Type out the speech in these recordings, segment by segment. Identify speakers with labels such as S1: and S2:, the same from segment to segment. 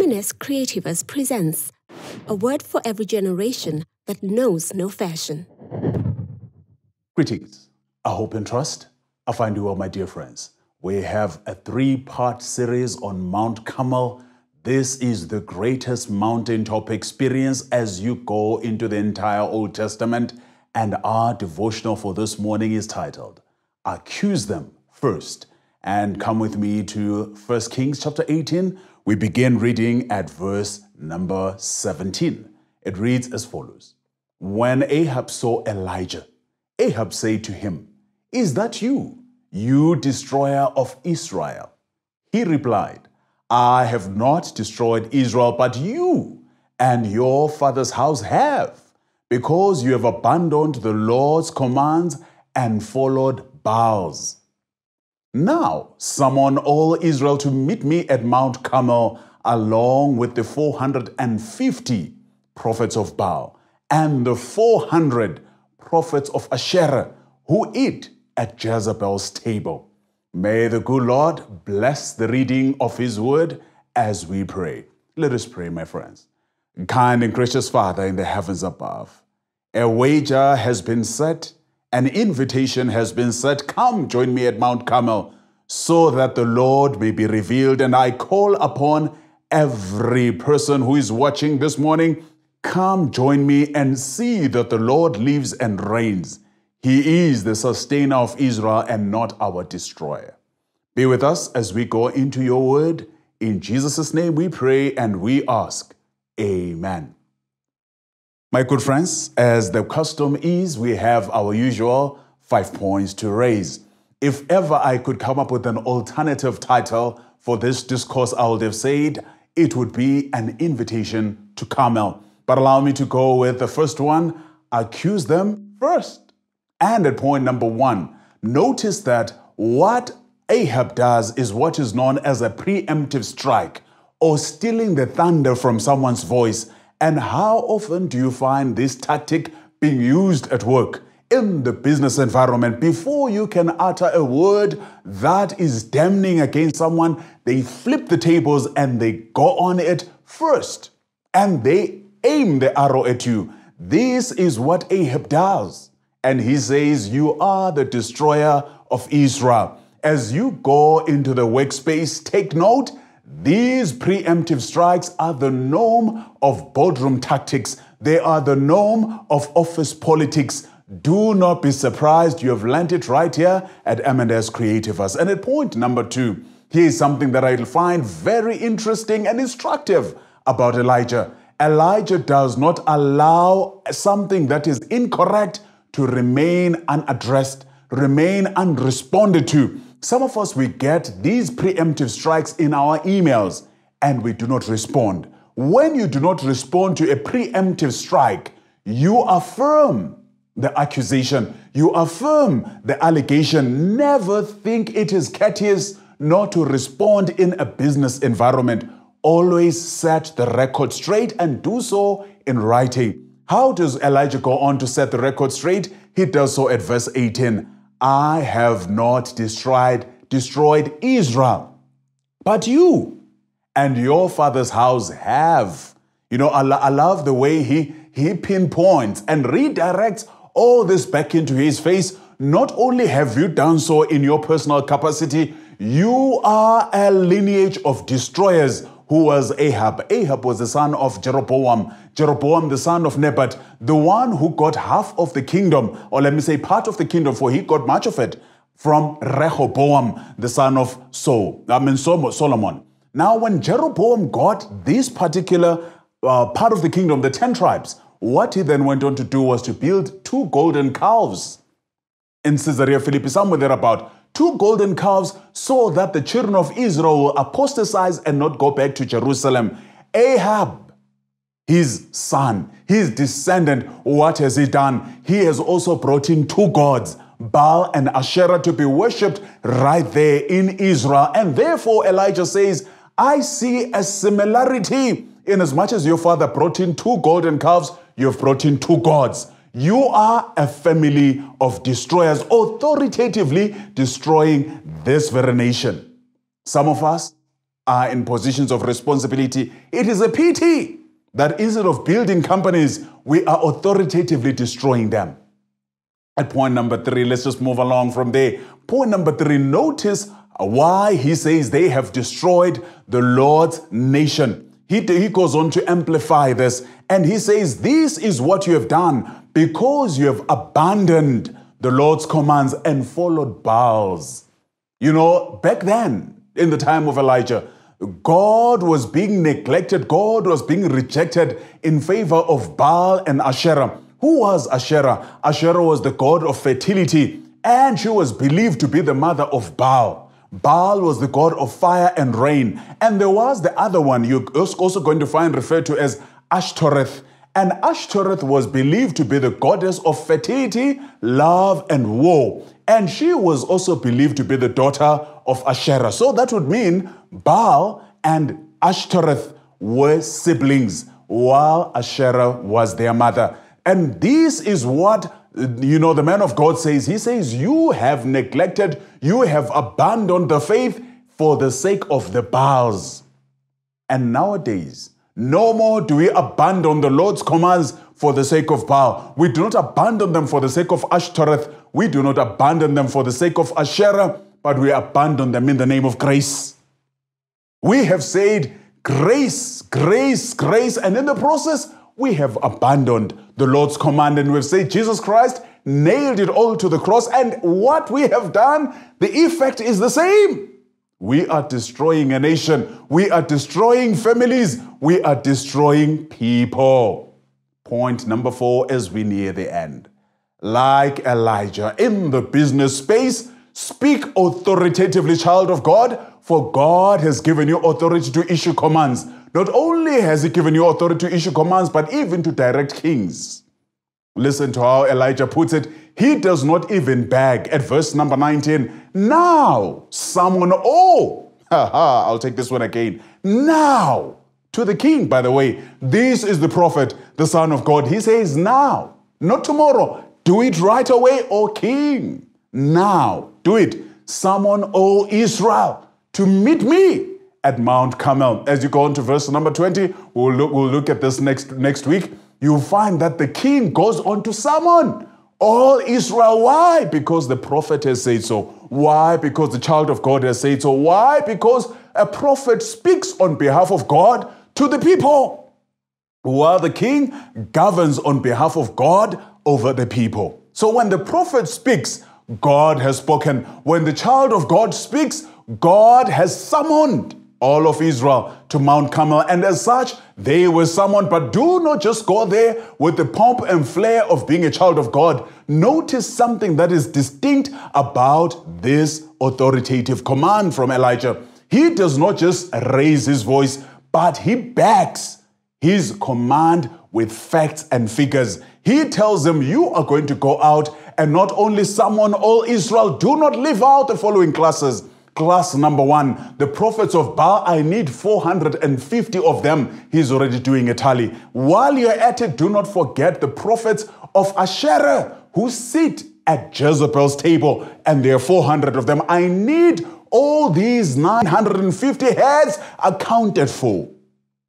S1: Feminist creativus presents A Word for Every Generation That Knows No Fashion. Greetings. I hope and trust I find you well, my dear friends. We have a three part series on Mount Carmel. This is the greatest mountaintop experience as you go into the entire Old Testament, and our devotional for this morning is titled Accuse Them First. And come with me to 1 Kings chapter 18, we begin reading at verse number 17. It reads as follows When Ahab saw Elijah, Ahab said to him, Is that you, you destroyer of Israel? He replied, I have not destroyed Israel, but you and your father's house have, because you have abandoned the Lord's commands and followed Baals. Now summon all Israel to meet me at Mount Carmel, along with the 450 prophets of Baal and the 400 prophets of Asherah who eat at Jezebel's table. May the good Lord bless the reading of his word as we pray. Let us pray, my friends. Kind and gracious Father in the heavens above, a wager has been set an invitation has been set Come, join me at Mount Carmel, so that the Lord may be revealed. And I call upon every person who is watching this morning Come, join me and see that the Lord lives and reigns. He is the sustainer of Israel and not our destroyer. Be with us as we go into your word. In Jesus' name we pray and we ask. Amen. My good friends, as the custom is, we have our usual five points to raise. If ever I could come up with an alternative title for this discourse, I would have said it would be an invitation to Carmel. But allow me to go with the first one accuse them first. And at point number one, notice that what Ahab does is what is known as a preemptive strike or stealing the thunder from someone's voice and how often do you find this tactic being used at work, in the business environment? Before you can utter a word that is damning against someone, they flip the tables and they go on it first. And they aim the arrow at you. This is what Ahab does. And he says, You are the destroyer of Israel. As you go into the workspace, take note these preemptive strikes are the norm of boardroom tactics. They are the norm of office politics. Do not be surprised. You have it right here at M&S Creative And at point number two, here is something that I find very interesting and instructive about Elijah. Elijah does not allow something that is incorrect to remain unaddressed, remain unresponded to. Some of us, we get these preemptive strikes in our emails and we do not respond. When you do not respond to a preemptive strike, you affirm the accusation, you affirm the allegation. Never think it is courteous not to respond in a business environment. Always set the record straight and do so in writing. How does Elijah go on to set the record straight? He does so at verse 18. I have not destroyed, destroyed Israel, but you and your father's house have. You know, I, I love the way he, he pinpoints and redirects all this back into his face. Not only have you done so in your personal capacity, you are a lineage of destroyers who was Ahab. Ahab was the son of Jeroboam. Jeroboam, the son of Nebat, the one who got half of the kingdom, or let me say part of the kingdom, for he got much of it from Rehoboam, the son of Saul. I mean Solomon. Now, when Jeroboam got this particular uh, part of the kingdom, the ten tribes, what he then went on to do was to build two golden calves in Caesarea Philippi, somewhere about two golden calves so that the children of Israel apostatize and not go back to Jerusalem. Ahab, his son, his descendant, what has he done? He has also brought in two gods, Baal and Asherah, to be worshipped right there in Israel. And therefore, Elijah says, I see a similarity in as much as your father brought in two golden calves, you've brought in two gods. You are a family of destroyers, authoritatively destroying this very nation. Some of us are in positions of responsibility. It is a pity that instead of building companies, we are authoritatively destroying them. At point number three, let's just move along from there. Point number three, notice why he says they have destroyed the Lord's nation. He, he goes on to amplify this and he says, This is what you have done because you have abandoned the Lord's commands and followed Baal's. You know, back then, in the time of Elijah, God was being neglected, God was being rejected in favor of Baal and Asherah. Who was Asherah? Asherah was the god of fertility, and she was believed to be the mother of Baal. Baal was the god of fire and rain. And there was the other one you're also going to find referred to as Ashtoreth. And Ashtoreth was believed to be the goddess of fertility, love, and war. And she was also believed to be the daughter of Asherah. So that would mean Baal and Ashtoreth were siblings, while Asherah was their mother. And this is what you know the man of God says. He says, You have neglected, you have abandoned the faith for the sake of the Baals. And nowadays, no more do we abandon the Lord's commands for the sake of Baal. We do not abandon them for the sake of Ashtoreth. We do not abandon them for the sake of Asherah, but we abandon them in the name of grace. We have said grace, grace, grace, and in the process, we have abandoned the Lord's command and we've said Jesus Christ nailed it all to the cross. And what we have done, the effect is the same. We are destroying a nation. We are destroying families. We are destroying people. Point number four as we near the end. Like Elijah in the business space, speak authoritatively, child of God, for God has given you authority to issue commands. Not only has He given you authority to issue commands, but even to direct kings. Listen to how Elijah puts it. He does not even beg. At verse number 19, now someone oh, all. Haha, I'll take this one again. Now to the king, by the way. This is the prophet, the son of God. He says, Now, not tomorrow. Do it right away, O king. Now, do it. Summon all Israel, to meet me at Mount Carmel. As you go on to verse number 20, we'll look, we'll look at this next, next week. You'll find that the king goes on to summon all Israel. Why? Because the prophet has said so. Why? Because the child of God has said so. Why? Because a prophet speaks on behalf of God to the people, while the king governs on behalf of God over the people. So when the prophet speaks, God has spoken. When the child of God speaks, God has summoned all of Israel to Mount Carmel, and as such, they were summoned. But do not just go there with the pomp and flair of being a child of God. Notice something that is distinct about this authoritative command from Elijah. He does not just raise his voice, but he backs his command with facts and figures. He tells them, You are going to go out and not only summon all Israel, do not leave out the following classes class number one. The prophets of Baal, I need 450 of them. He's already doing a tally. While you're at it, do not forget the prophets of Asherah who sit at Jezebel's table, and there are 400 of them. I need all these 950 heads accounted for.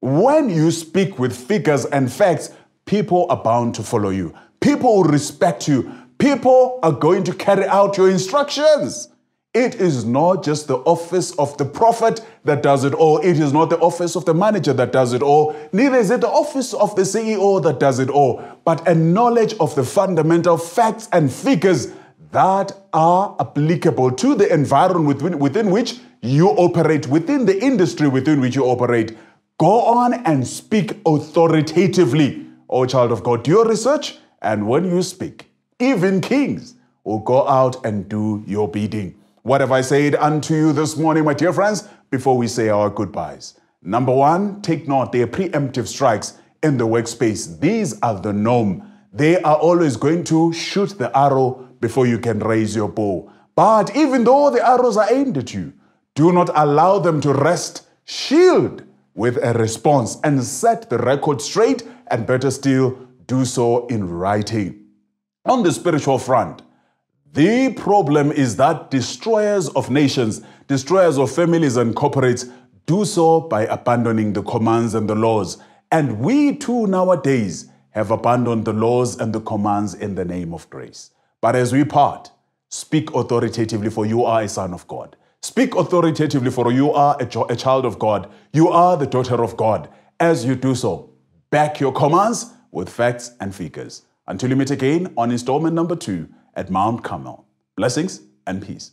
S1: When you speak with figures and facts, people are bound to follow you. People will respect you. People are going to carry out your instructions. It is not just the office of the prophet that does it all. It is not the office of the manager that does it all. Neither is it the office of the CEO that does it all. But a knowledge of the fundamental facts and figures that are applicable to the environment within, within which you operate, within the industry within which you operate. Go on and speak authoritatively, O oh, child of God. Do your research, and when you speak, even kings will go out and do your bidding. What have I said unto you this morning, my dear friends, before we say our goodbyes? Number one, take note, there are preemptive strikes in the workspace. These are the norm. They are always going to shoot the arrow before you can raise your bow. But even though the arrows are aimed at you, do not allow them to rest. Shield with a response and set the record straight, and better still, do so in writing. On the spiritual front, the problem is that destroyers of nations, destroyers of families and corporates do so by abandoning the commands and the laws. And we too nowadays have abandoned the laws and the commands in the name of grace. But as we part, speak authoritatively, for you are a son of God. Speak authoritatively, for you are a, a child of God. You are the daughter of God. As you do so, back your commands with facts and figures. Until we meet again on installment number two at Mount Carmel. Blessings and peace.